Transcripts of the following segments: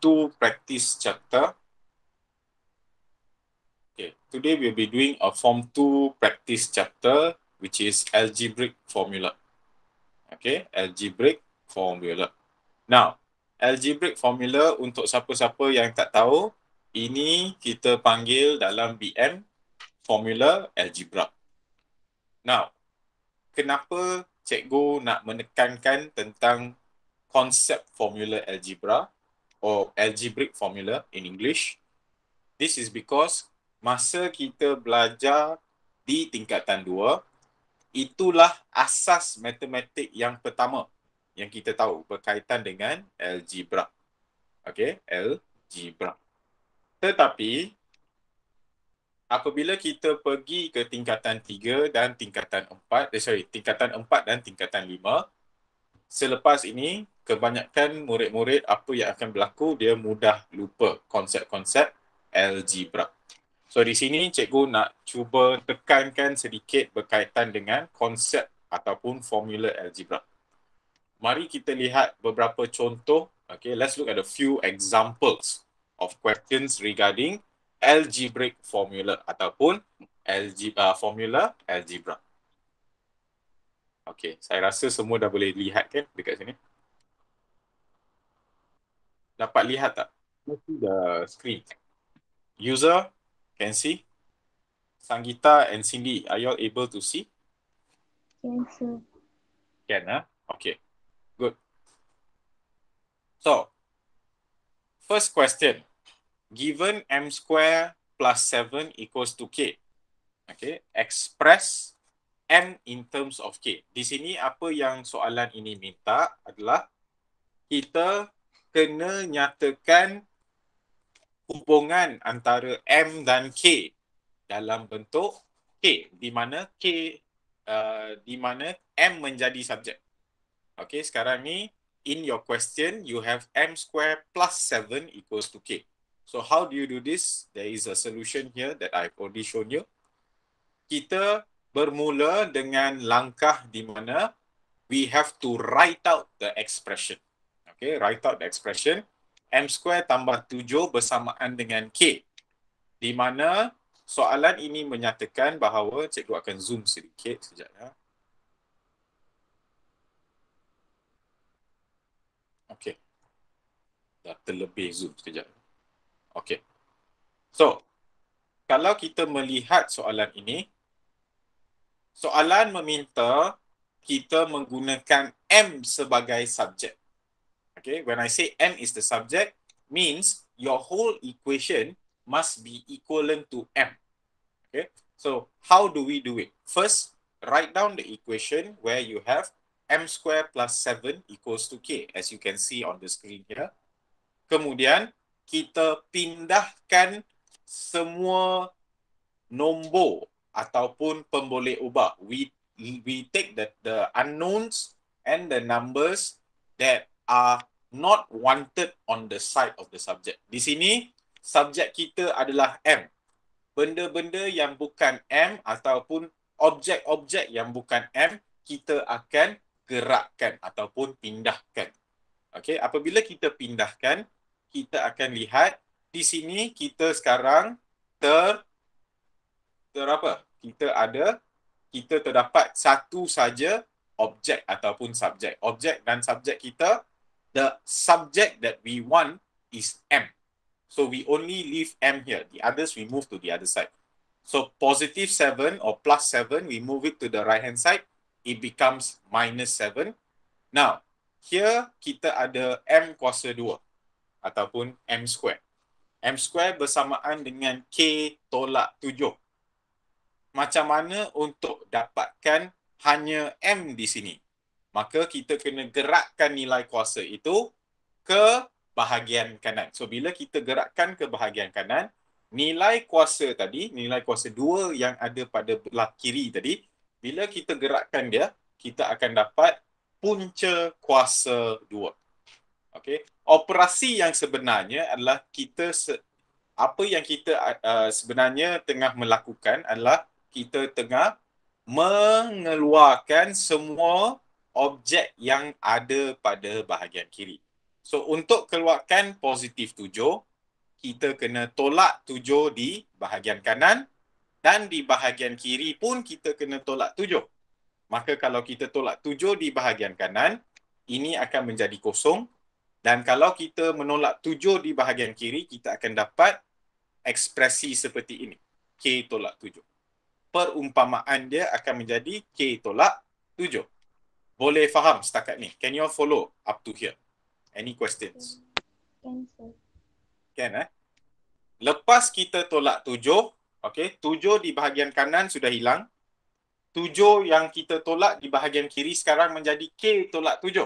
to practice chapter. Okay, today we'll be doing a form two practice chapter, which is algebraic formula. Okay, algebraic formula. Now, algebraic formula untuk siapa-siapa yang tak tahu, ini kita panggil dalam BM formula algebra. Now, kenapa cikgu nak menekankan tentang konsep formula algebra? or algebraic formula in English. This is because masa kita belajar di tingkatan dua, itulah asas matematik yang pertama yang kita tahu berkaitan dengan algebra. Okay, algebra. Tetapi, apabila kita pergi ke tingkatan tiga dan tingkatan empat, eh, sorry, tingkatan empat dan tingkatan lima selepas ini kebanyakan murid-murid apa yang akan berlaku dia mudah lupa konsep-konsep algebra. So di sini cikgu nak cuba tekankan sedikit berkaitan dengan konsep ataupun formula algebra. Mari kita lihat beberapa contoh. Okay, let's look at a few examples of questions regarding algebraic formula ataupun algebra, uh, formula algebra. Okay, saya rasa semua dah boleh lihat kan dekat sini. Dapat lihat tak? Masih The screen. User can see. Sangita and Cindy, are you all able to see? Can see. Can, lah. Okay, good. So, first question. Given m square plus 7 equals to k. Okay, express N in terms of k. Di sini apa yang soalan ini minta adalah kita kena nyatakan hubungan antara m dan k dalam bentuk k di mana k uh, di mana m menjadi subjek. Okey, sekarang ni in your question you have m square plus 7 equals to k. So how do you do this? There is a solution here that I've already shown you. Kita bermula dengan langkah di mana we have to write out the expression. Okay, write out the expression. M square tambah 7 bersamaan dengan K. Di mana soalan ini menyatakan bahawa cikgu akan zoom sedikit sekejap ya. Okay. Dah terlebih zoom sekejap. Okay. So, kalau kita melihat soalan ini, soalan meminta kita menggunakan M sebagai subjek. Okay, when I say M is the subject, means your whole equation must be equivalent to M. Okay, so how do we do it? First, write down the equation where you have M square plus 7 equals to K, as you can see on the screen here. Kemudian, kita pindahkan semua nombor ataupun pemboleh ubah. We we take the the unknowns and the numbers that are not wanted on the side of the subject. Di sini, subjek kita adalah M. Benda-benda yang bukan M ataupun objek-objek yang bukan M, kita akan gerakkan ataupun pindahkan. Okay, apabila kita pindahkan, kita akan lihat di sini kita sekarang ter kita apa? Kita ada, kita terdapat satu saja objek ataupun subjek. Objek dan subjek kita, the subject that we want is M. So we only leave M here. The others we move to the other side. So positive 7 or plus 7, we move it to the right hand side. It becomes minus 7. Now, here kita ada M kuasa 2 ataupun M square. M square bersamaan dengan K tolak 7 macam mana untuk dapatkan hanya M di sini. Maka kita kena gerakkan nilai kuasa itu ke bahagian kanan. So bila kita gerakkan ke bahagian kanan, nilai kuasa tadi, nilai kuasa 2 yang ada pada belah kiri tadi, bila kita gerakkan dia, kita akan dapat punca kuasa 2. Okay. Operasi yang sebenarnya adalah kita, se apa yang kita uh, sebenarnya tengah melakukan adalah kita tengah mengeluarkan semua objek yang ada pada bahagian kiri. So untuk keluarkan positif 7, kita kena tolak 7 di bahagian kanan dan di bahagian kiri pun kita kena tolak 7. Maka kalau kita tolak 7 di bahagian kanan, ini akan menjadi kosong dan kalau kita menolak 7 di bahagian kiri, kita akan dapat ekspresi seperti ini. K tolak 7 perumpamaan dia akan menjadi K tolak 7. Boleh faham setakat ni? Can you follow up to here? Any questions? Can, Can eh? Lepas kita tolak 7, okay, 7 di bahagian kanan sudah hilang. 7 yang kita tolak di bahagian kiri sekarang menjadi K tolak 7.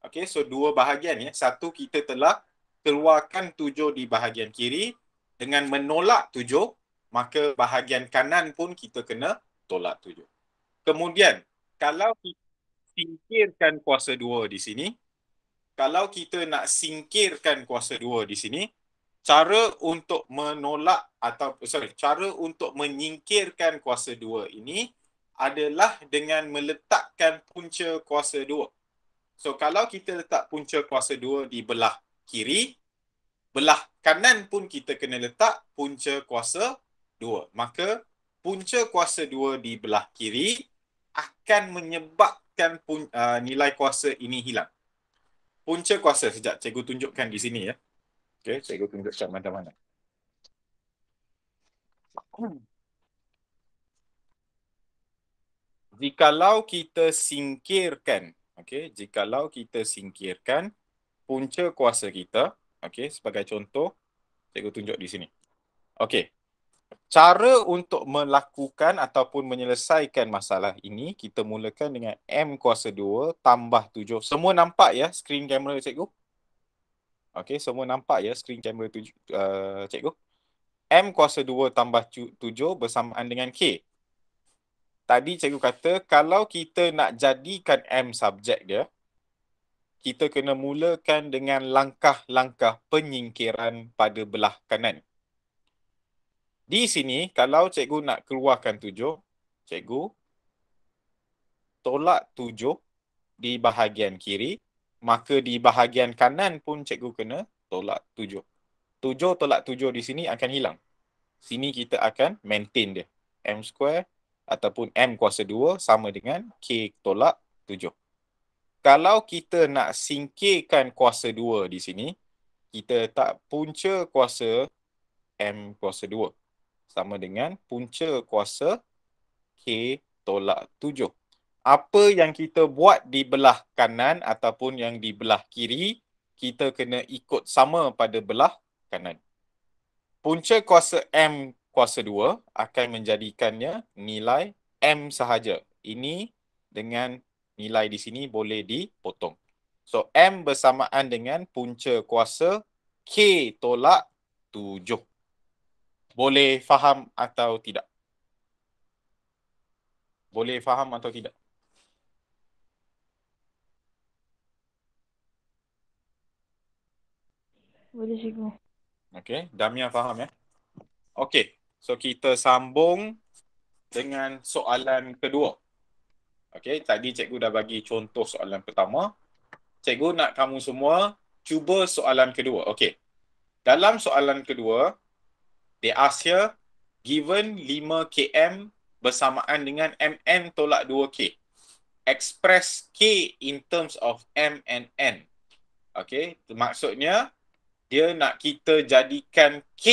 Okay, so dua bahagian ya. Satu kita telah keluarkan 7 di bahagian kiri dengan menolak maka bahagian kanan pun kita kena tolak tujuh. Kemudian, kalau kita singkirkan kuasa dua di sini, kalau kita nak singkirkan kuasa dua di sini, cara untuk menolak atau sorry, cara untuk menyingkirkan kuasa dua ini adalah dengan meletakkan punca kuasa dua. So kalau kita letak punca kuasa dua di belah kiri, belah kanan pun kita kena letak punca kuasa dua. Maka punca kuasa dua di belah kiri akan menyebabkan pun, uh, nilai kuasa ini hilang. Punca kuasa, sejak cikgu tunjukkan di sini ya. Okey, cikgu tunjuk sekejap mana-mana. Jikalau kita singkirkan, okey, jikalau kita singkirkan punca kuasa kita, okey, sebagai contoh, cikgu tunjuk di sini. Okey, cara untuk melakukan ataupun menyelesaikan masalah ini kita mulakan dengan M kuasa 2 tambah 7. Semua nampak ya screen kamera cikgu? Okay, semua nampak ya screen kamera tuj- uh, cikgu? M kuasa 2 tambah 7 bersamaan dengan K. Tadi cikgu kata kalau kita nak jadikan M subjek dia, kita kena mulakan dengan langkah-langkah penyingkiran pada belah kanan. Di sini, kalau cikgu nak keluarkan tujuh, cikgu tolak tujuh di bahagian kiri, maka di bahagian kanan pun cikgu kena tolak tujuh. Tujuh tolak tujuh di sini akan hilang. Sini kita akan maintain dia. M square ataupun M kuasa dua sama dengan K tolak tujuh. Kalau kita nak singkirkan kuasa dua di sini, kita tak punca kuasa M kuasa dua sama dengan punca kuasa K tolak 7. Apa yang kita buat di belah kanan ataupun yang di belah kiri, kita kena ikut sama pada belah kanan. Punca kuasa M kuasa 2 akan menjadikannya nilai M sahaja. Ini dengan nilai di sini boleh dipotong. So M bersamaan dengan punca kuasa K tolak 7 boleh faham atau tidak? Boleh faham atau tidak? Boleh cikgu. Okey, Damia faham ya? Okey, so kita sambung dengan soalan kedua. Okey, tadi cikgu dah bagi contoh soalan pertama. Cikgu nak kamu semua cuba soalan kedua. Okey. Dalam soalan kedua, ask here, given 5 km bersamaan dengan MN tolak 2K. Express K in terms of M and N. Okay, maksudnya dia nak kita jadikan K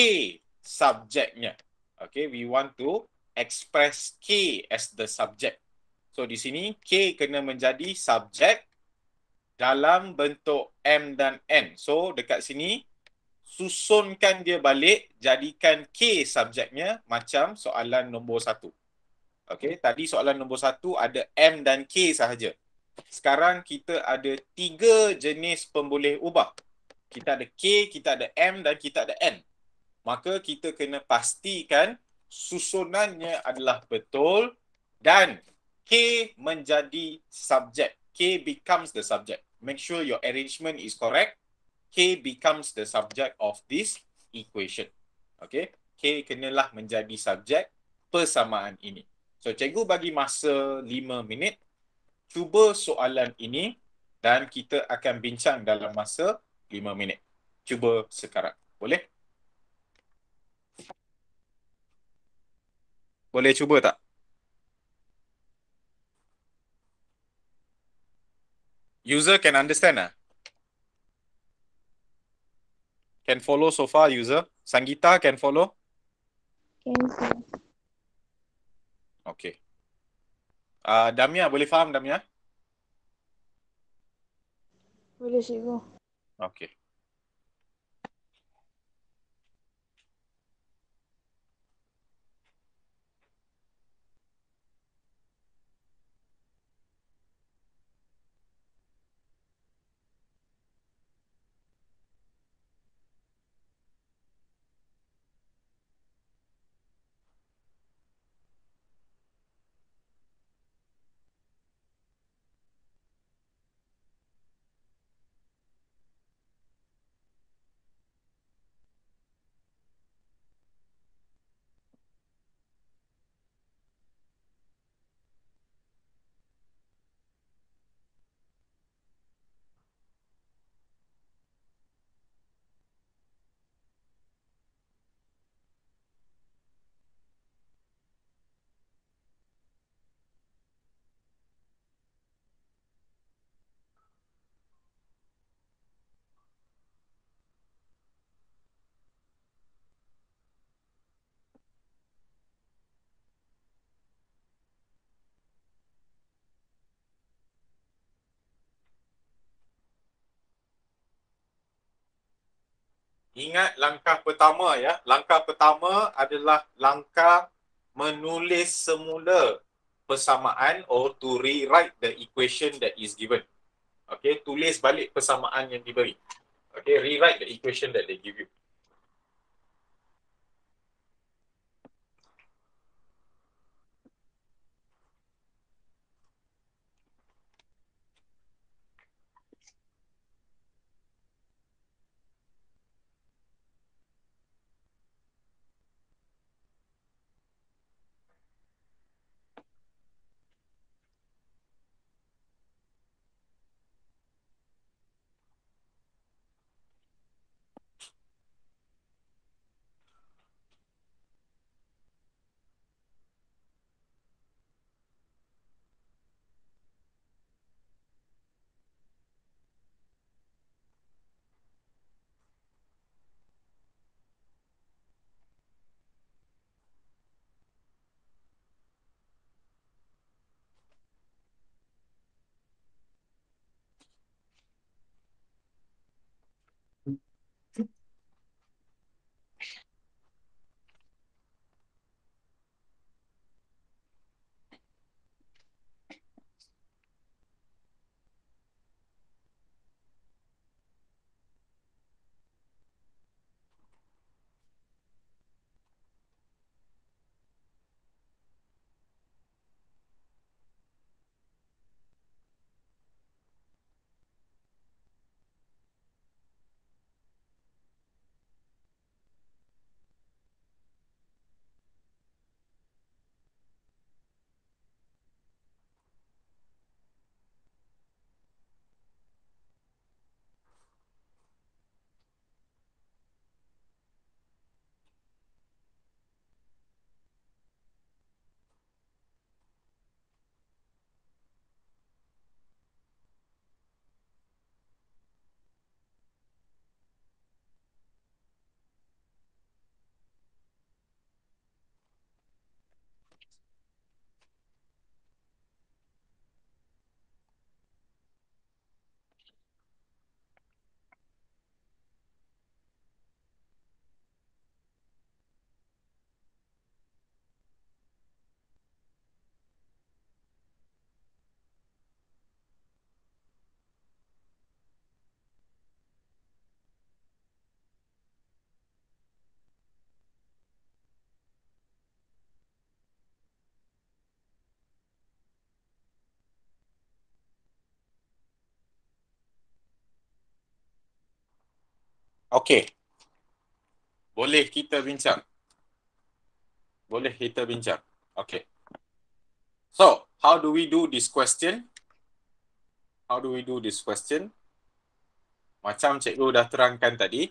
subjeknya. Okay, we want to express K as the subject. So di sini K kena menjadi subjek dalam bentuk M dan N. So dekat sini susunkan dia balik, jadikan K subjeknya macam soalan nombor satu. Okay, tadi soalan nombor satu ada M dan K sahaja. Sekarang kita ada tiga jenis pemboleh ubah. Kita ada K, kita ada M dan kita ada N. Maka kita kena pastikan susunannya adalah betul dan K menjadi subjek. K becomes the subject. Make sure your arrangement is correct. K becomes the subject of this equation. Okay. K kenalah menjadi subjek persamaan ini. So, cikgu bagi masa 5 minit. Cuba soalan ini dan kita akan bincang dalam masa 5 minit. Cuba sekarang. Boleh? Boleh cuba tak? User can understand ah? can follow so far user sangita can follow can see okay ah uh, damia boleh faham damia boleh cikgu okay ingat langkah pertama ya. Langkah pertama adalah langkah menulis semula persamaan or to rewrite the equation that is given. Okay, tulis balik persamaan yang diberi. Okay, rewrite the equation that they give you. Okey. Boleh kita bincang. Boleh kita bincang. Okey. So, how do we do this question? How do we do this question? Macam cikgu dah terangkan tadi,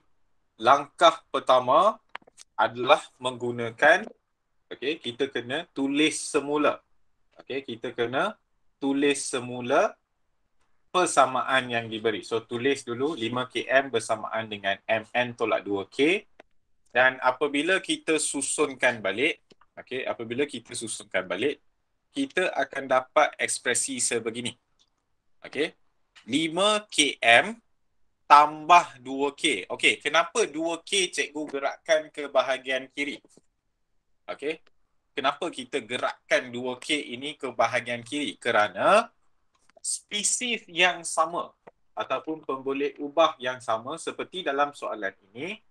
langkah pertama adalah menggunakan okey, kita kena tulis semula. Okey, kita kena tulis semula persamaan yang diberi. So tulis dulu 5KM bersamaan dengan MN tolak 2K. Dan apabila kita susunkan balik, okay, apabila kita susunkan balik, kita akan dapat ekspresi sebegini. Okay. 5KM tambah 2K. Okay, kenapa 2K cikgu gerakkan ke bahagian kiri? Okay, kenapa kita gerakkan 2K ini ke bahagian kiri? Kerana spesies yang sama ataupun pemboleh ubah yang sama seperti dalam soalan ini.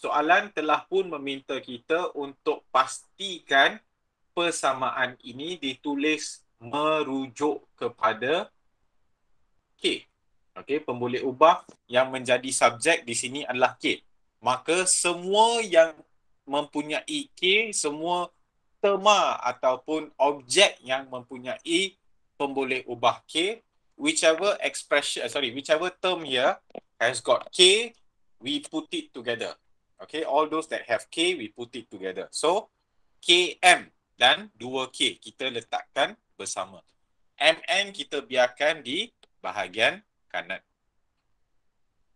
Soalan telah pun meminta kita untuk pastikan persamaan ini ditulis merujuk kepada K. Okey, pemboleh ubah yang menjadi subjek di sini adalah K. Maka semua yang mempunyai K, semua tema ataupun objek yang mempunyai pemboleh ubah k whichever expression eh, sorry whichever term here has got k we put it together okay all those that have k we put it together so km dan 2k kita letakkan bersama mn kita biarkan di bahagian kanan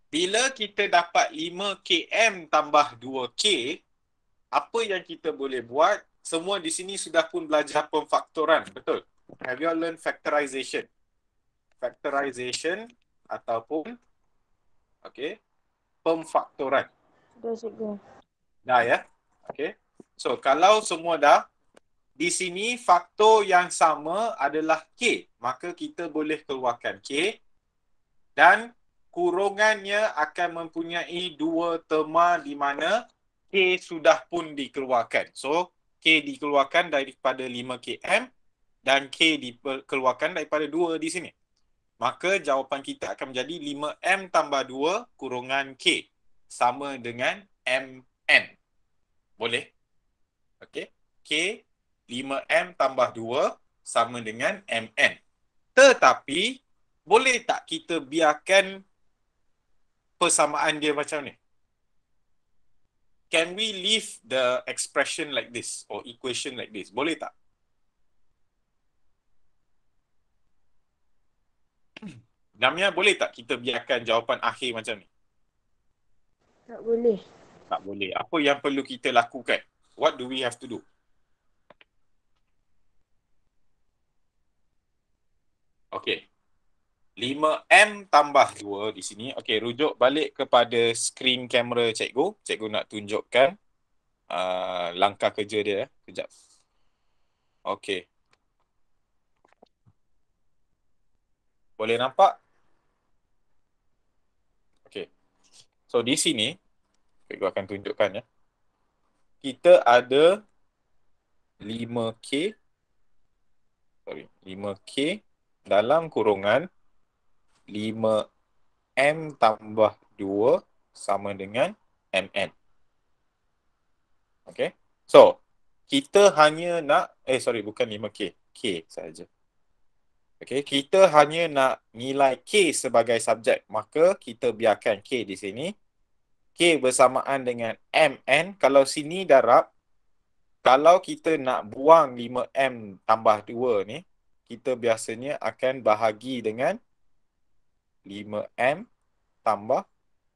bila kita dapat 5km tambah 2k apa yang kita boleh buat semua di sini sudah pun belajar pemfaktoran betul have you all learned factorization? Factorization ataupun okay, pemfaktoran. Does it Dah ya. Okay. So kalau semua dah di sini faktor yang sama adalah K. Maka kita boleh keluarkan K. Dan kurungannya akan mempunyai dua terma di mana K sudah pun dikeluarkan. So K dikeluarkan daripada 5KM dan K dikeluarkan daripada 2 di sini. Maka jawapan kita akan menjadi 5M tambah 2 kurungan K sama dengan MN. Boleh? Okey. K 5M tambah 2 sama dengan MN. Tetapi boleh tak kita biarkan persamaan dia macam ni? Can we leave the expression like this or equation like this? Boleh tak? Damia boleh tak kita biarkan jawapan akhir macam ni? Tak boleh. Tak boleh. Apa yang perlu kita lakukan? What do we have to do? Okay. 5M tambah 2 di sini. Okay, rujuk balik kepada screen kamera cikgu. Cikgu nak tunjukkan uh, langkah kerja dia. Sekejap. Okay. Boleh nampak? So di sini, saya akan tunjukkan ya. Kita ada 5K sorry, 5K dalam kurungan 5M tambah 2 sama dengan MN. Okay. So, kita hanya nak, eh sorry, bukan 5K. K saja. Okay, kita hanya nak nilai K sebagai subjek. Maka kita biarkan K di sini K bersamaan dengan MN. Kalau sini darab, kalau kita nak buang 5M tambah 2 ni, kita biasanya akan bahagi dengan 5M tambah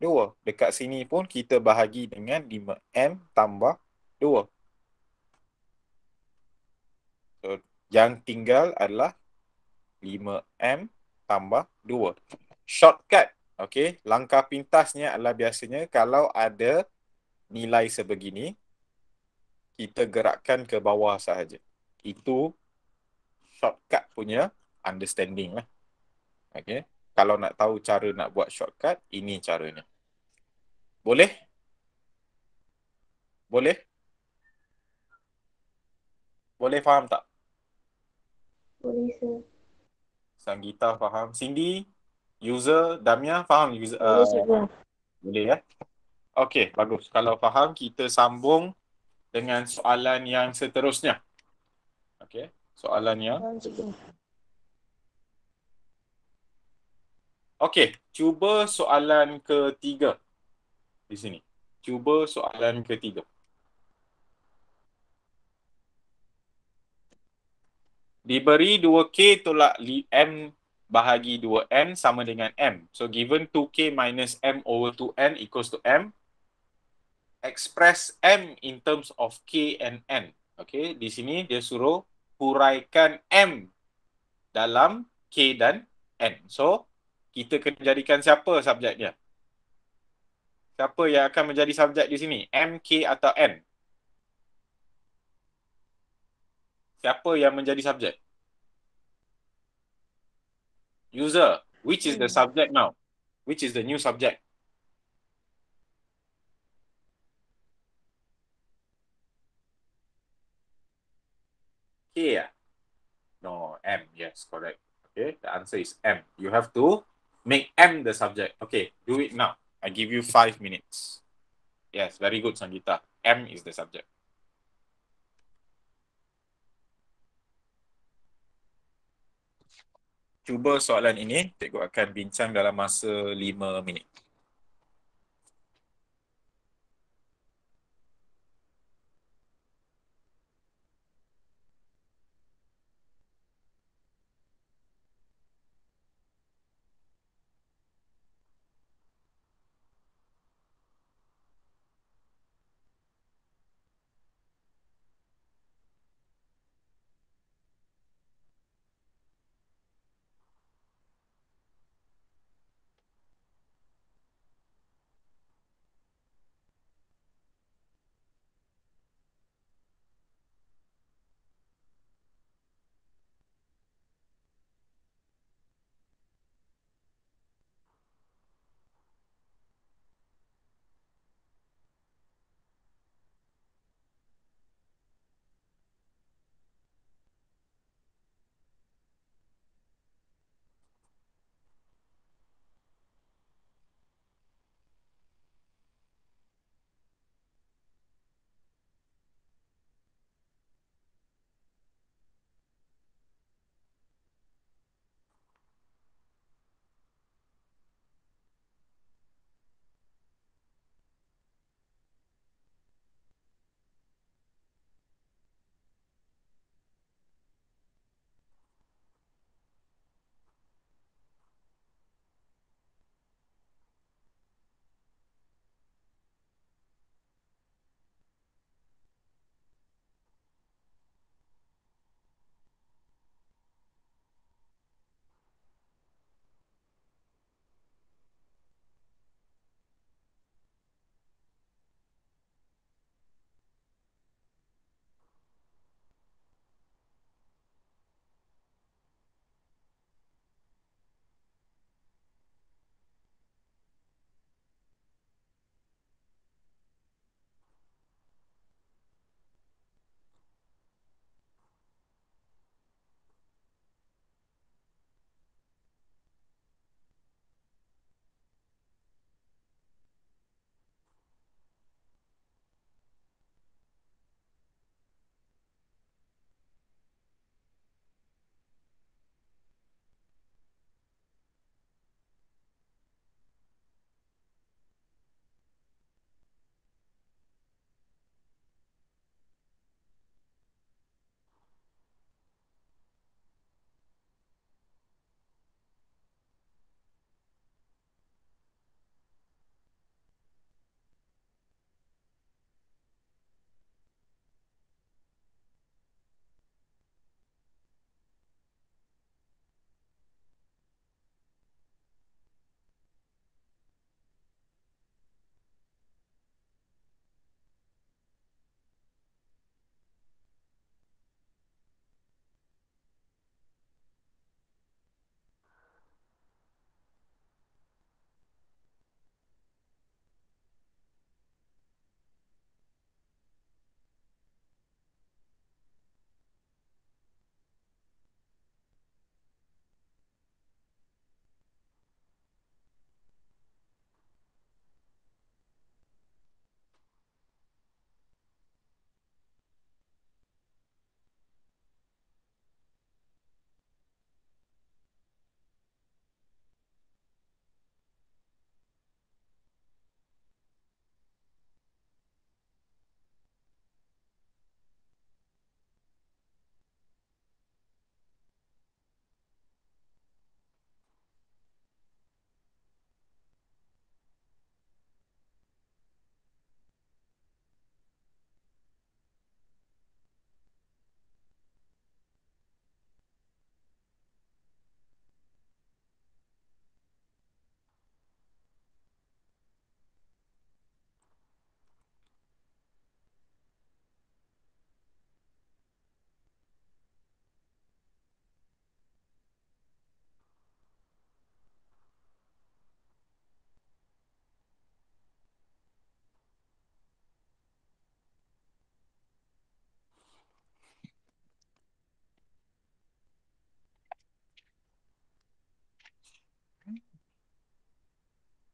2. Dekat sini pun kita bahagi dengan 5M tambah 2. So, yang tinggal adalah 5M tambah 2. Shortcut Okey, langkah pintasnya adalah biasanya kalau ada nilai sebegini, kita gerakkan ke bawah sahaja. Itu shortcut punya understanding lah. Okey, kalau nak tahu cara nak buat shortcut, ini caranya. Boleh? Boleh? Boleh faham tak? Boleh, sir. Sanggita faham. Cindy? user Damia faham user uh, yes, boleh ya okey bagus kalau faham kita sambung dengan soalan yang seterusnya okey soalan yang okey cuba soalan ketiga di sini cuba soalan ketiga diberi 2k tolak m bahagi 2M sama dengan M. So given 2K minus M over 2N equals to M. Express M in terms of K and N. Okay, di sini dia suruh huraikan M dalam K dan N. So, kita kena jadikan siapa subjek dia? Siapa yang akan menjadi subjek di sini? M, K atau N? Siapa yang menjadi subjek? user, which is the hmm. subject now? Which is the new subject? K, yeah. No, M. Yes, correct. Okay, the answer is M. You have to make M the subject. Okay, do it now. I give you five minutes. Yes, very good, Sangita. M is the subject. cuba soalan ini, cikgu akan bincang dalam masa 5 minit.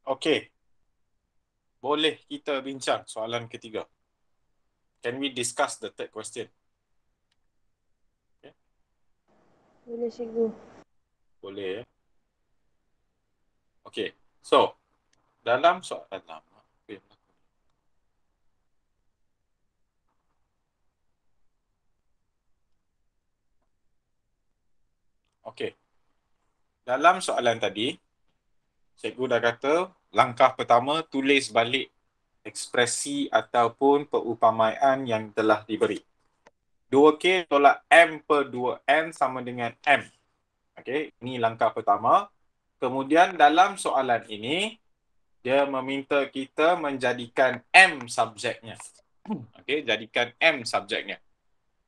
Okay. Boleh kita bincang soalan ketiga. Can we discuss the third question? Okay. Boleh cikgu. Boleh. Eh? Okay. So, dalam soalan lama. Okay. Dalam soalan tadi, cikgu dah kata langkah pertama tulis balik ekspresi ataupun perupamaan yang telah diberi. 2K tolak M per 2N sama dengan M. Okey, ini langkah pertama. Kemudian dalam soalan ini, dia meminta kita menjadikan M subjeknya. Okey, jadikan M subjeknya.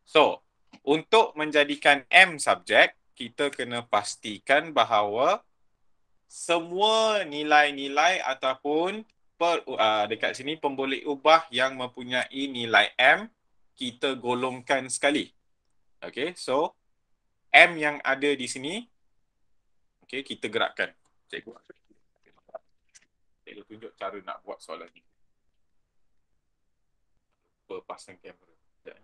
So, untuk menjadikan M subjek, kita kena pastikan bahawa semua nilai-nilai ataupun per, uh, dekat sini pemboleh ubah yang mempunyai nilai M kita golongkan sekali. Okay, so M yang ada di sini, okay, kita gerakkan. Cikgu, cikgu tunjuk cara nak buat soalan ni. Berpasang kamera. Eh.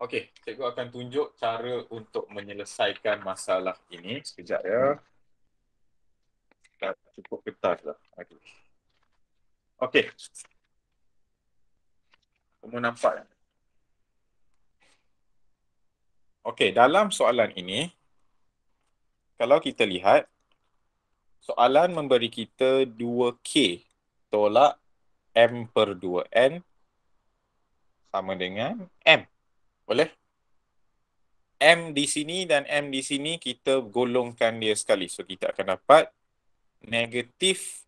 Okey, cikgu akan tunjuk cara untuk menyelesaikan masalah ini. Sekejap ya. Hmm dekat cukup kertas lah. Okey. okay. Kamu nampak kan? Okay, dalam soalan ini, kalau kita lihat, soalan memberi kita 2K tolak M per 2N sama dengan M. Boleh? M di sini dan M di sini kita golongkan dia sekali. So kita akan dapat negatif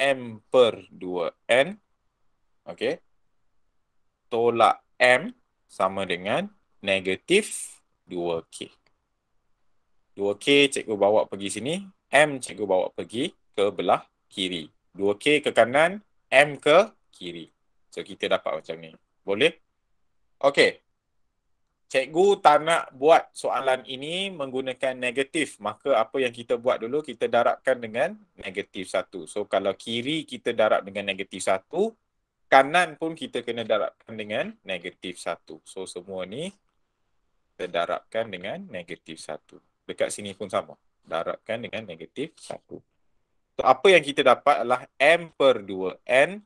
M per 2N. Okey. Tolak M sama dengan negatif 2K. 2K cikgu bawa pergi sini. M cikgu bawa pergi ke belah kiri. 2K ke kanan, M ke kiri. So kita dapat macam ni. Boleh? Okey cikgu tak nak buat soalan ini menggunakan negatif maka apa yang kita buat dulu kita darabkan dengan negatif satu so kalau kiri kita darab dengan negatif satu kanan pun kita kena darabkan dengan negatif satu so semua ni kita darabkan dengan negatif satu dekat sini pun sama darabkan dengan negatif satu so apa yang kita dapat adalah m per 2n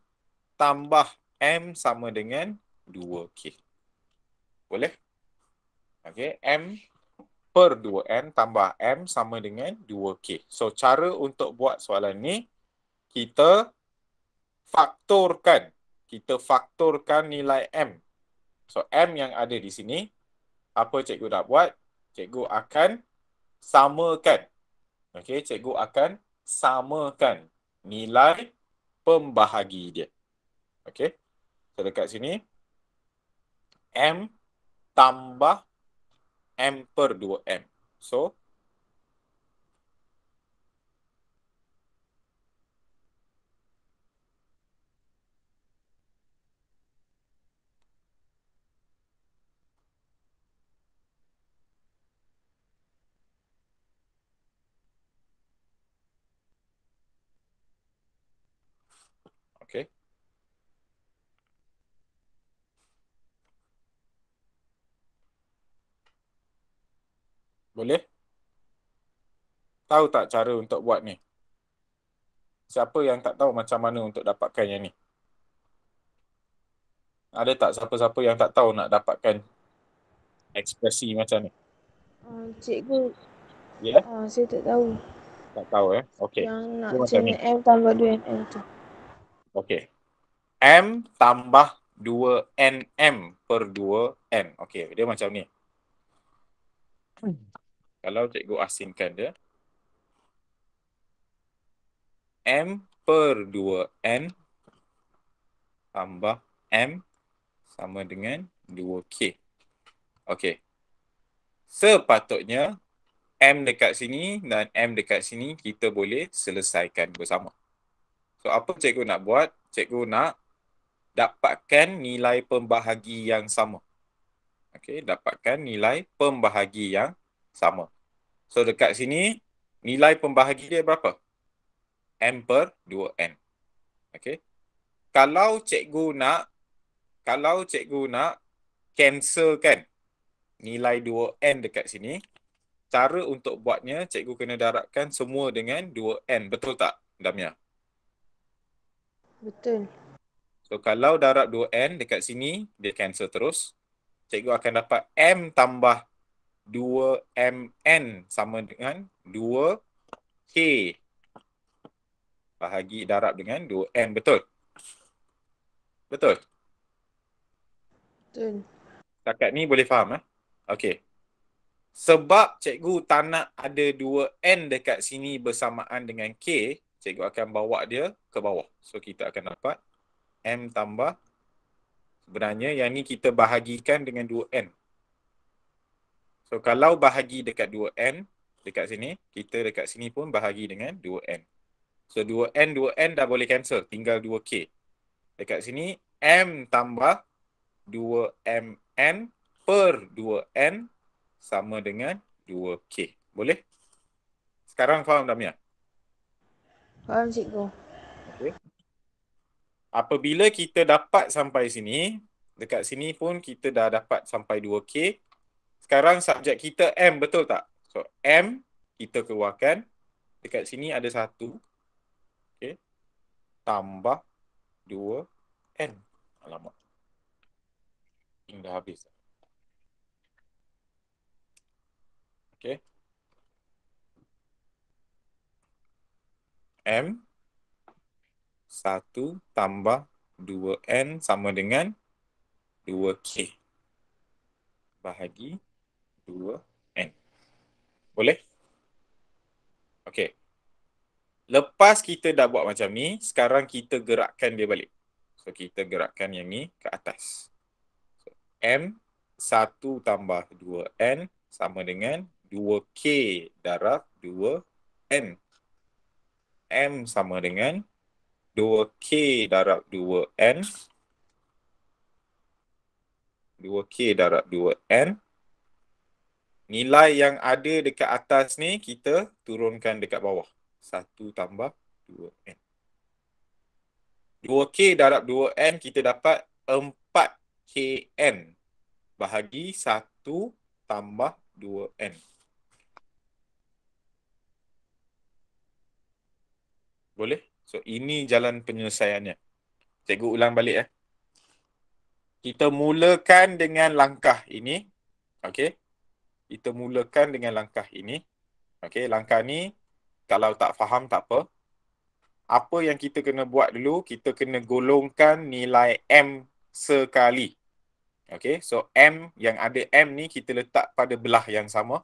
tambah m sama dengan 2k boleh? Okay, M per 2N tambah M sama dengan 2K. So, cara untuk buat soalan ni, kita faktorkan. Kita faktorkan nilai M. So, M yang ada di sini, apa cikgu dah buat? Cikgu akan samakan. Okay, cikgu akan samakan nilai pembahagi dia. Okay, so dekat sini, M tambah 2. M per 2M. So, tahu tak cara untuk buat ni? Siapa yang tak tahu macam mana untuk dapatkan yang ni? Ada tak siapa-siapa yang tak tahu nak dapatkan ekspresi macam ni? Uh, cikgu, yeah? Ya? uh, saya tak tahu. Tak tahu eh? Okay. Yang nak so, M tambah 2NM tu. Okay. M tambah 2NM per 2N. Okay, dia macam ni. Kalau cikgu asingkan dia, M per 2N tambah M sama dengan 2K. Okey. Sepatutnya M dekat sini dan M dekat sini kita boleh selesaikan bersama. So apa cikgu nak buat? Cikgu nak dapatkan nilai pembahagi yang sama. Okey, dapatkan nilai pembahagi yang sama. So dekat sini nilai pembahagi dia berapa? M per 2N. Okay. Kalau cikgu nak, kalau cikgu nak cancelkan nilai 2N dekat sini, cara untuk buatnya cikgu kena daratkan semua dengan 2N. Betul tak Damia? Betul. So kalau darab 2N dekat sini, dia cancel terus. Cikgu akan dapat M tambah 2MN sama dengan 2K bahagi darab dengan 2n betul betul betul takat ni boleh faham eh okey sebab cikgu tak nak ada 2n dekat sini bersamaan dengan k cikgu akan bawa dia ke bawah so kita akan dapat m tambah sebenarnya yang ni kita bahagikan dengan 2n so kalau bahagi dekat 2n dekat sini kita dekat sini pun bahagi dengan 2n So 2N 2N dah boleh cancel tinggal 2K. Dekat sini M tambah 2MN per 2N sama dengan 2K. Boleh? Sekarang faham tak Mia? Faham cikgu. Okay. Apabila kita dapat sampai sini, dekat sini pun kita dah dapat sampai 2K. Sekarang subjek kita M betul tak? So M kita keluarkan. Dekat sini ada satu tambah 2N. Alamak. Hingga habis. Okey. M 1 tambah 2N sama dengan 2K bahagi 2N. Boleh? Okey. Lepas kita dah buat macam ni, sekarang kita gerakkan dia balik. So kita gerakkan yang ni ke atas. So, M 1 tambah 2N sama dengan 2K darab 2N. M sama dengan 2K darab 2N. 2K darab 2N. Nilai yang ada dekat atas ni kita turunkan dekat bawah. Satu tambah dua n dua k darab dua n kita dapat empat k n, bahagi satu tambah dua n Boleh? So ini jalan penyelesaiannya. Cikgu ulang balik ya. Kita mulakan dengan langkah ini. okay? Kita mulakan dengan langkah ini. okay? langkah ni kalau tak faham tak apa. Apa yang kita kena buat dulu, kita kena golongkan nilai M sekali. Okay, so M yang ada M ni kita letak pada belah yang sama.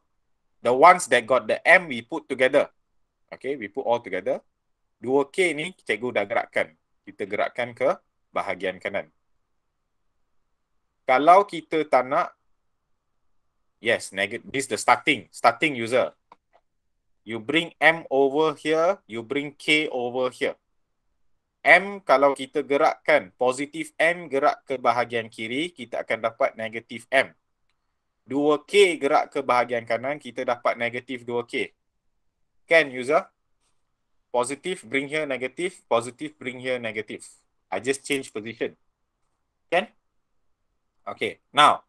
The ones that got the M, we put together. Okay, we put all together. 2K ni cikgu dah gerakkan. Kita gerakkan ke bahagian kanan. Kalau kita tak nak, yes, negative, this the starting, starting user. You bring M over here, you bring K over here. M kalau kita gerakkan, positif M gerak ke bahagian kiri, kita akan dapat negatif M. 2K gerak ke bahagian kanan, kita dapat negatif 2K. Can user? Positif bring here negatif, positif bring here negatif. I just change position. Can? Okay, now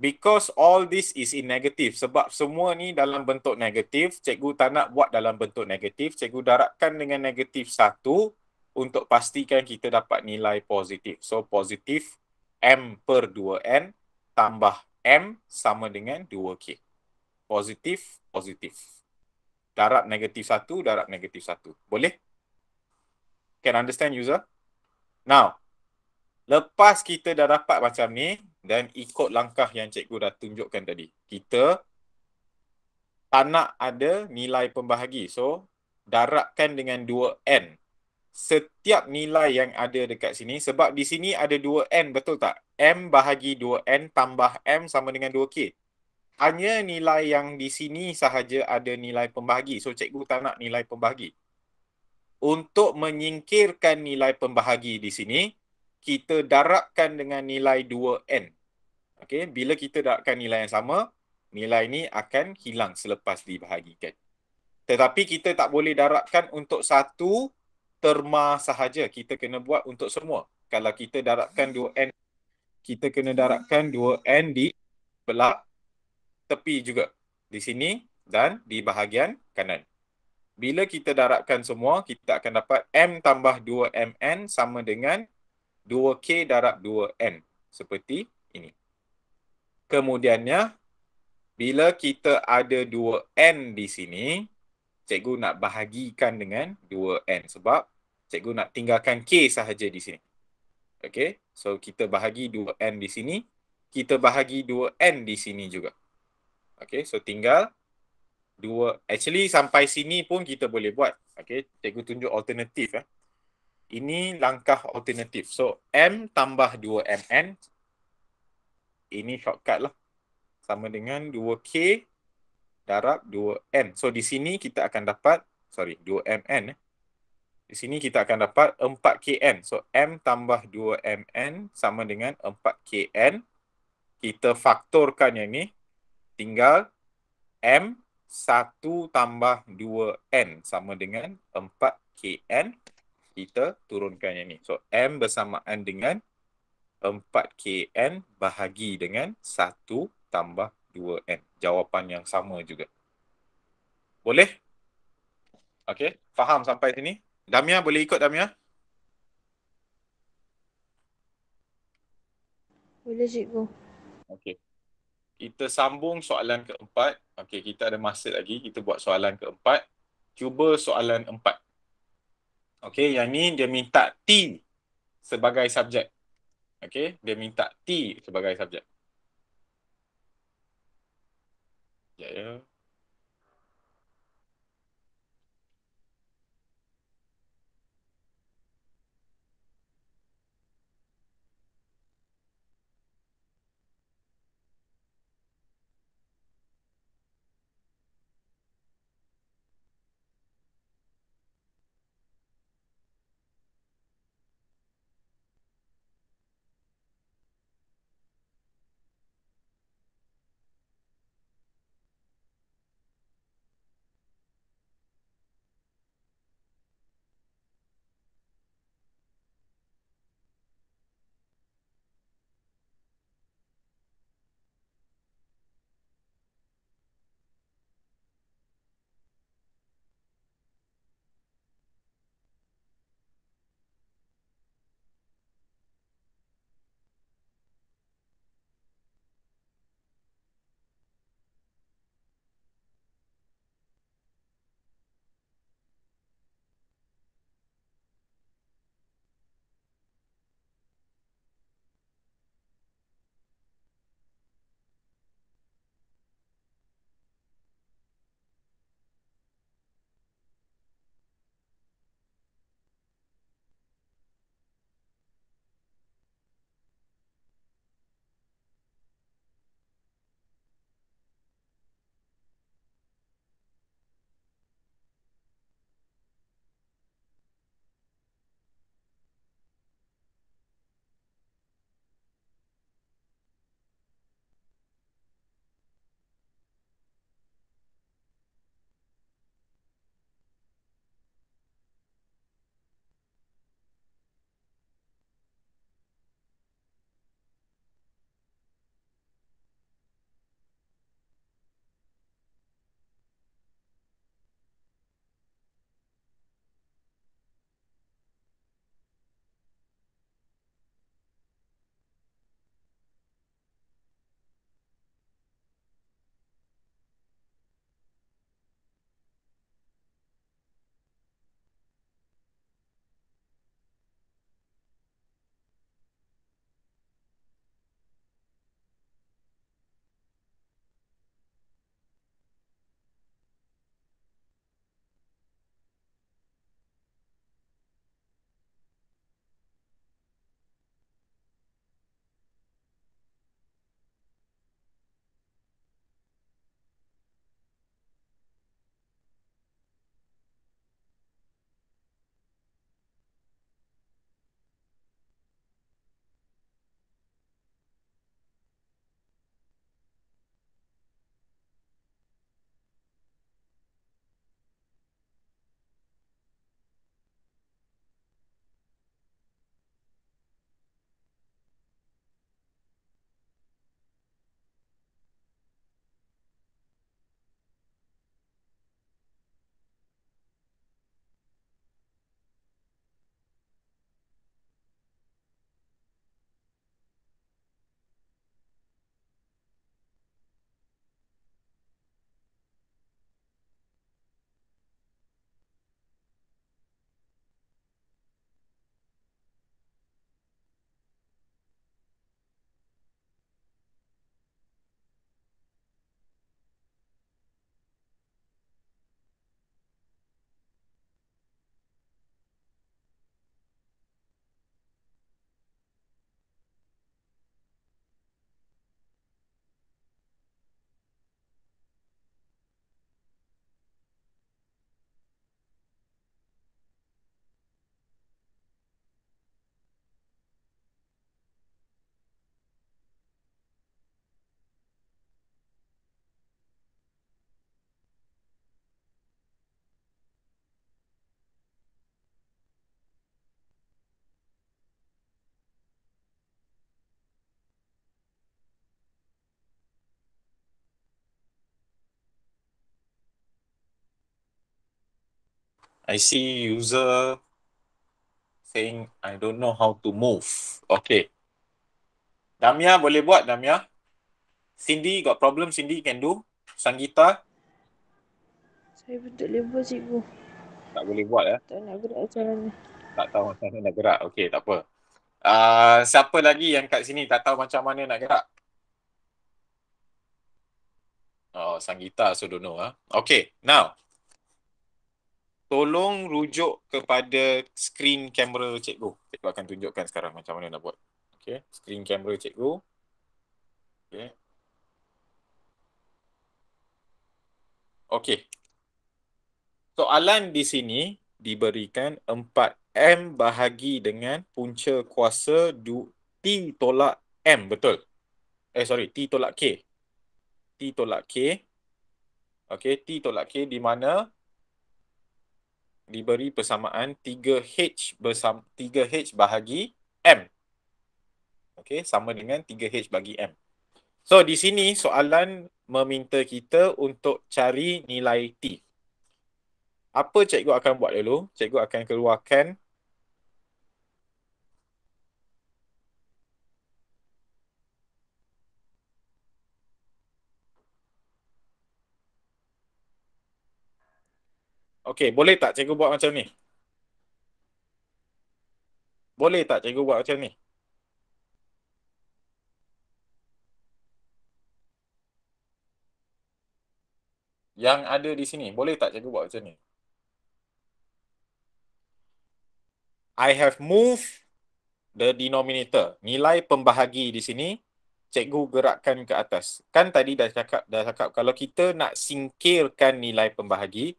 because all this is in negative sebab semua ni dalam bentuk negatif cikgu tak nak buat dalam bentuk negatif cikgu darabkan dengan negatif satu untuk pastikan kita dapat nilai positif so positif m per 2n tambah m sama dengan 2k positif positif darab negatif satu darab negatif satu boleh can understand user now Lepas kita dah dapat macam ni dan ikut langkah yang cikgu dah tunjukkan tadi. Kita tak nak ada nilai pembahagi. So, darabkan dengan 2N. Setiap nilai yang ada dekat sini, sebab di sini ada 2N, betul tak? M bahagi 2N tambah M sama dengan 2K. Hanya nilai yang di sini sahaja ada nilai pembahagi. So, cikgu tak nak nilai pembahagi. Untuk menyingkirkan nilai pembahagi di sini, kita darabkan dengan nilai 2N. okay? bila kita darabkan nilai yang sama, nilai ini akan hilang selepas dibahagikan. Tetapi kita tak boleh darabkan untuk satu terma sahaja. Kita kena buat untuk semua. Kalau kita darabkan 2N, kita kena darabkan 2N di belak tepi juga. Di sini dan di bahagian kanan. Bila kita darabkan semua, kita akan dapat M tambah 2MN sama dengan 2 2K darab 2N seperti ini. Kemudiannya, bila kita ada 2N di sini, cikgu nak bahagikan dengan 2N sebab cikgu nak tinggalkan K sahaja di sini. Okay, so kita bahagi 2N di sini, kita bahagi 2N di sini juga. Okay, so tinggal 2, actually sampai sini pun kita boleh buat. Okay, cikgu tunjuk alternatif. Eh. Ini langkah alternatif. So M tambah 2MN. Ini shortcut lah. Sama dengan 2K darab 2N. So di sini kita akan dapat, sorry, 2MN. Eh. Di sini kita akan dapat 4KN. So M tambah 2MN sama dengan 4KN. Kita faktorkan yang ni. Tinggal M 1 tambah 2N sama dengan 4KN kita turunkan yang ni. So M bersamaan dengan 4KN bahagi dengan 1 tambah 2N. Jawapan yang sama juga. Boleh? Okay. Faham sampai sini? Damia boleh ikut Damia? Boleh cikgu. Okay. Kita sambung soalan keempat. Okay kita ada masa lagi. Kita buat soalan keempat. Cuba soalan empat. Okey, yang ni dia minta T sebagai subjek. Okey, dia minta T sebagai subjek. Sekejap ya. ya. I see user saying I don't know how to move. Okay. Damia boleh buat Damia. Cindy got problem Cindy can do. Sangita. Saya pun tak boleh buat cikgu. Tak boleh buat ya. Tak nak gerak macam mana. Tak tahu macam mana nak gerak. Okay tak apa. Uh, siapa lagi yang kat sini tak tahu macam mana nak gerak? Oh, Sangita so don't know. Huh? Ah. Okay, now tolong rujuk kepada screen kamera cikgu. Cikgu akan tunjukkan sekarang macam mana nak buat. Okay. Screen camera cikgu. Okay. Okay. Soalan di sini diberikan 4M bahagi dengan punca kuasa T tolak M. Betul? Eh, sorry. T tolak K. T tolak K. Okay. T tolak K di mana diberi persamaan 3H bersam 3H bahagi M. Okey, sama dengan 3H bagi M. So di sini soalan meminta kita untuk cari nilai T. Apa cikgu akan buat dulu? Cikgu akan keluarkan Okey, boleh tak cikgu buat macam ni? Boleh tak cikgu buat macam ni? Yang ada di sini, boleh tak cikgu buat macam ni? I have moved the denominator. Nilai pembahagi di sini, cikgu gerakkan ke atas. Kan tadi dah cakap, dah cakap kalau kita nak singkirkan nilai pembahagi,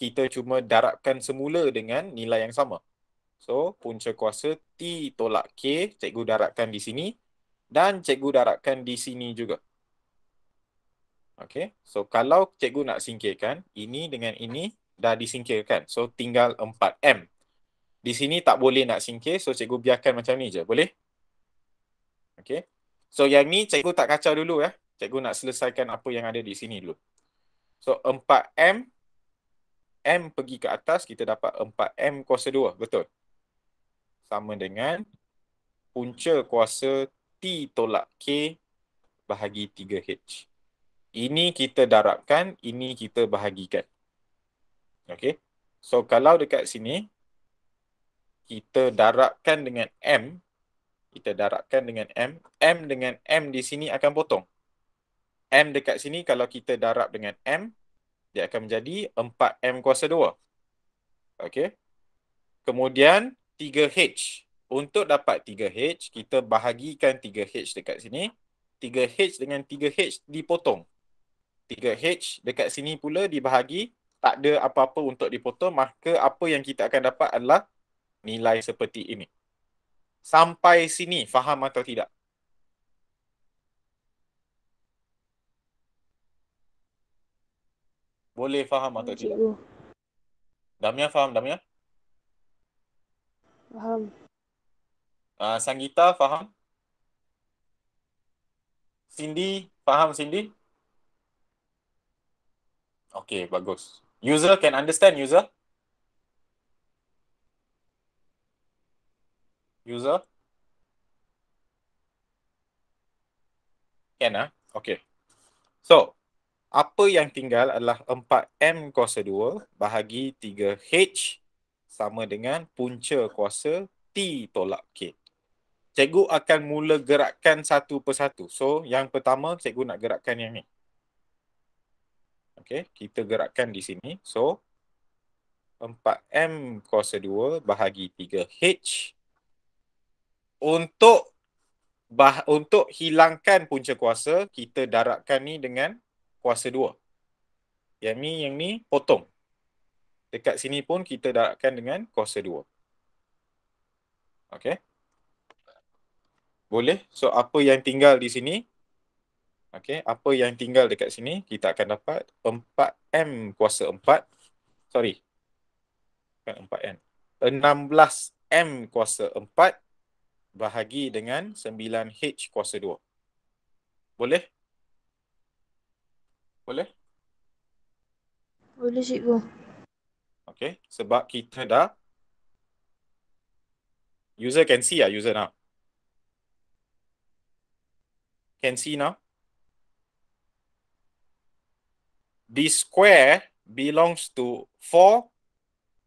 kita cuma darabkan semula dengan nilai yang sama. So punca kuasa T tolak K, cikgu darabkan di sini dan cikgu darabkan di sini juga. Okay, so kalau cikgu nak singkirkan, ini dengan ini dah disingkirkan. So tinggal 4M. Di sini tak boleh nak singkir, so cikgu biarkan macam ni je. Boleh? Okay. So yang ni cikgu tak kacau dulu ya. Cikgu nak selesaikan apa yang ada di sini dulu. So 4M M pergi ke atas, kita dapat 4M kuasa 2. Betul? Sama dengan punca kuasa T tolak K bahagi 3H. Ini kita darabkan, ini kita bahagikan. Okay? So kalau dekat sini, kita darabkan dengan M, kita darabkan dengan M, M dengan M di sini akan potong. M dekat sini kalau kita darab dengan M, dia akan menjadi 4M kuasa 2. Okey. Kemudian 3H. Untuk dapat 3H, kita bahagikan 3H dekat sini. 3H dengan 3H dipotong. 3H dekat sini pula dibahagi. Tak ada apa-apa untuk dipotong. Maka apa yang kita akan dapat adalah nilai seperti ini. Sampai sini faham atau tidak? Boleh faham atau tidak? Damia faham, Damia? Faham. Uh, ah, Sangita faham? Cindy faham, Cindy? Okay, bagus. User can understand, user? User? Can, ah? Okay. So, apa yang tinggal adalah 4M kuasa 2 bahagi 3H sama dengan punca kuasa T tolak K. Cikgu akan mula gerakkan satu persatu. So yang pertama cikgu nak gerakkan yang ni. Okay, kita gerakkan di sini. So 4M kuasa 2 bahagi 3H untuk bah untuk hilangkan punca kuasa kita darabkan ni dengan kuasa dua. Yang ni, yang ni potong. Dekat sini pun kita daratkan dengan kuasa dua. Okay. Boleh. So apa yang tinggal di sini. Okay. Apa yang tinggal dekat sini. Kita akan dapat 4M kuasa 4. Sorry. Bukan 4N. 16M kuasa 4 bahagi dengan 9H kuasa 2. Boleh? Boleh? Boleh cikgu. Okay. Sebab kita dah. User can see ya user now. Can see now. The square belongs to 4.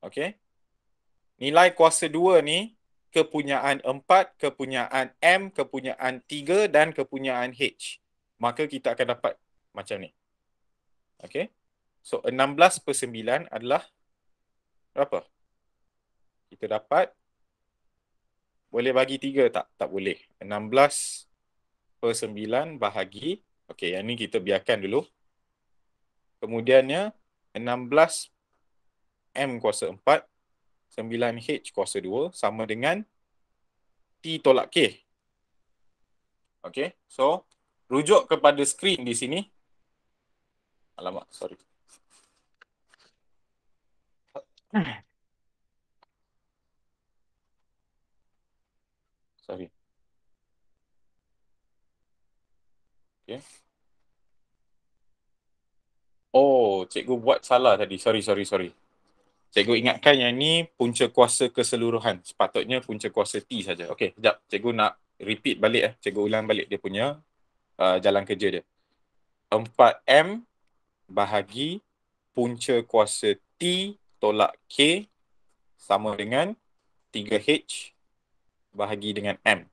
Okay. Nilai kuasa 2 ni kepunyaan 4, kepunyaan M, kepunyaan 3 dan kepunyaan H. Maka kita akan dapat macam ni. Okay. So 16 per 9 adalah berapa? Kita dapat boleh bagi 3 tak? Tak boleh. 16 per 9 bahagi. Okay, yang ni kita biarkan dulu. Kemudiannya 16 M kuasa 4 9 H kuasa 2 sama dengan T tolak K. Okay, so rujuk kepada skrin di sini. Alamak, sorry. Sorry. Okay. Oh, cikgu buat salah tadi. Sorry, sorry, sorry. Cikgu ingatkan yang ni punca kuasa keseluruhan. Sepatutnya punca kuasa T saja. Okay, sekejap. Cikgu nak repeat balik. Eh. Cikgu ulang balik dia punya uh, jalan kerja dia. 4M bahagi punca kuasa T tolak K sama dengan 3H bahagi dengan M.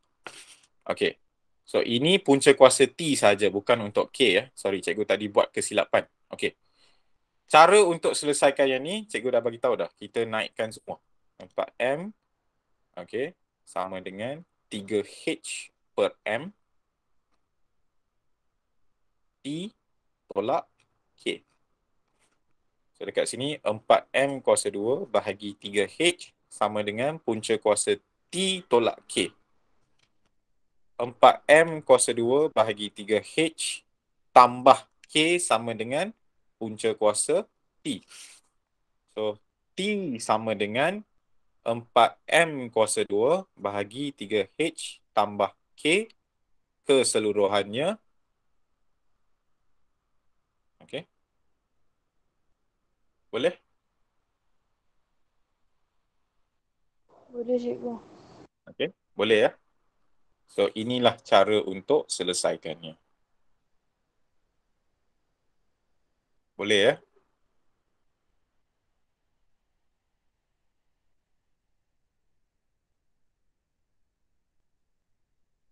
Okay. So ini punca kuasa T saja bukan untuk K ya. Sorry cikgu tadi buat kesilapan. Okay. Cara untuk selesaikan yang ni, cikgu dah bagi tahu dah. Kita naikkan semua. Nampak M okay, sama dengan 3H per M T tolak So dekat sini 4M kuasa 2 bahagi 3H sama dengan punca kuasa T tolak K. 4M kuasa 2 bahagi 3H tambah K sama dengan punca kuasa T. So T sama dengan 4M kuasa 2 bahagi 3H tambah K keseluruhannya. Okay. Boleh? Boleh cikgu. Okey, boleh ya. So inilah cara untuk selesaikannya. Boleh ya?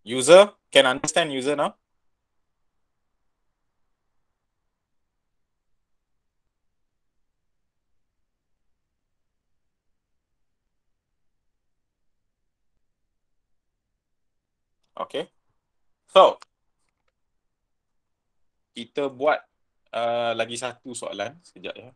User, can understand user now? Okay. So, kita buat uh, lagi satu soalan sekejap ya.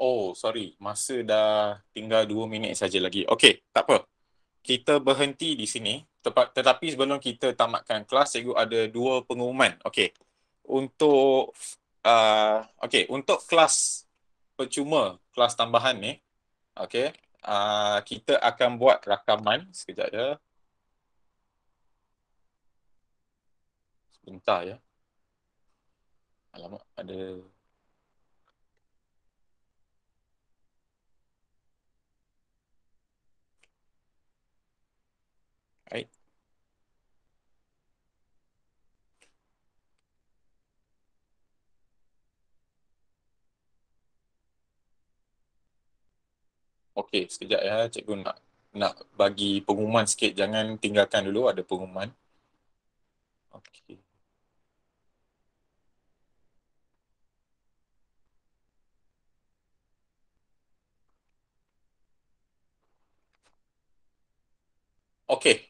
Oh, sorry. Masa dah tinggal dua minit saja lagi. Okey, tak apa. Kita berhenti di sini. Tepat, tetapi sebelum kita tamatkan kelas, cikgu ada dua pengumuman. Okey. Untuk uh, okey, untuk kelas percuma, kelas tambahan ni, okey, uh, kita akan buat rakaman sekejap ya. Sebentar ya. Alamak, ada Okey, sekejap ya. Cikgu nak nak bagi pengumuman sikit. Jangan tinggalkan dulu ada pengumuman. Okey. Okey,